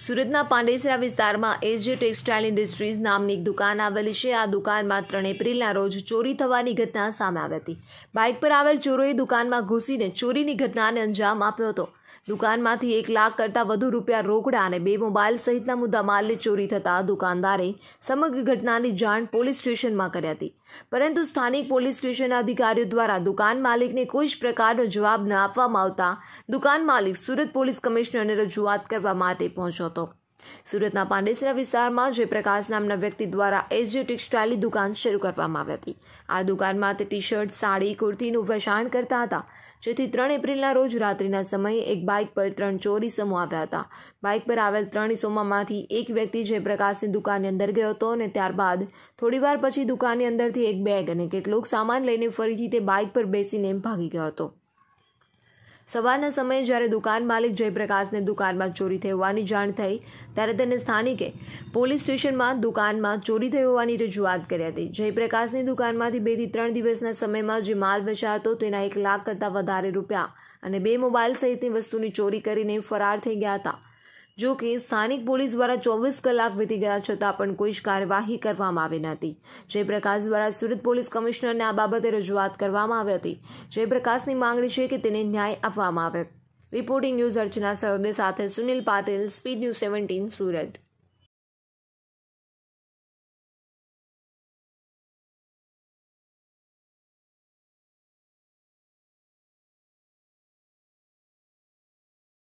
સુરતના પાંડેસરા વિસ્તારમાં એજે textile industries નામની એક દુકાન આવેલી છે આ દુકાનમાં ત્રણ એપ્રિલના રોજ ચોરી થવાની ઘટના સામે આવી હતી બાઇક પર આવેલ ચોરોએ દુકાનમાં ઘૂસીને ચોરીની ઘટનાને અંજામ આપ્યો હતો દુકાનમાંથી એક લાખ કરતાં વધુ રૂપિયા રોકડા અને બે મોબાઈલ સહિતના મુદ્દા મુદ્દામાલની ચોરી થતા દુકાનદારે સમગ્ર ઘટનાની જાણ પોલીસ સ્ટેશનમાં કરી હતી પરંતુ સ્થાનિક પોલીસ સ્ટેશનના અધિકારીઓ દ્વારા દુકાન માલિકને કોઈ જ પ્રકારનો જવાબ ન આપવામાં આવતા દુકાન માલિક સુરત પોલીસ કમિશનરને રજૂઆત કરવા માટે પહોંચ્યો હતો સુરતના પાંડેસરા વિસ્તારમાં જયપ્રકાશ નામના વ્યક્તિ દ્વારા એસજી ટેક્સટાઇલની દુકાન શરૂ કરવામાં આવી હતી આ દુકાનમાં તે ટી શર્ટ સાડી કુર્તીનું વેચાણ કરતા હતા જેથી ત્રણ એપ્રિલના રોજ રાત્રિના સમયે એક બાઇક પર ત્રણ ચોરી સમૂહ આવ્યા હતા બાઇક પર આવેલ ત્રણ ઇસમોમાંથી એક વ્યક્તિ જયપ્રકાશની દુકાનની અંદર ગયો હતો અને ત્યારબાદ થોડીવાર પછી દુકાનની અંદરથી એક બેગ અને કેટલોક સામાન લઈને ફરીથી તે બાઇક પર બેસીને ભાગી ગયો હતો સવારના સમયે જ્યારે દુકાન માલિક જયપ્રકાશને દુકાનમાં ચોરી થઈ હોવાની જાણ થઈ ત્યારે તેને સ્થાનિકે પોલીસ સ્ટેશનમાં દુકાનમાં ચોરી થઈ હોવાની રજૂઆત કરી હતી જયપ્રકાશની દુકાનમાંથી બેથી ત્રણ દિવસના સમયમાં જે માલ વેચાયો હતો તેના એક લાખ કરતાં વધારે રૂપિયા અને બે મોબાઈલ સહિતની વસ્તુની ચોરી કરીને ફરાર થઈ ગયા હતા જો કે સ્થાનિક પોલીસ દ્વારા ચોવીસ કલાક વીતી ગયા છતાં પણ કોઈ જ કાર્યવાહી કરવામાં આવી નહોતી જયપ્રકાશ દ્વારા સુરત પોલીસ કમિશનરને આ બાબતે રજૂઆત કરવામાં આવી હતી જયપ્રકાશની માંગણી છે કે તેને ન્યાય આપવામાં આવે રિપોર્ટિંગ ન્યૂઝ અર્ચના સહદે સાથે Sunil Patil speed news seventeen Surat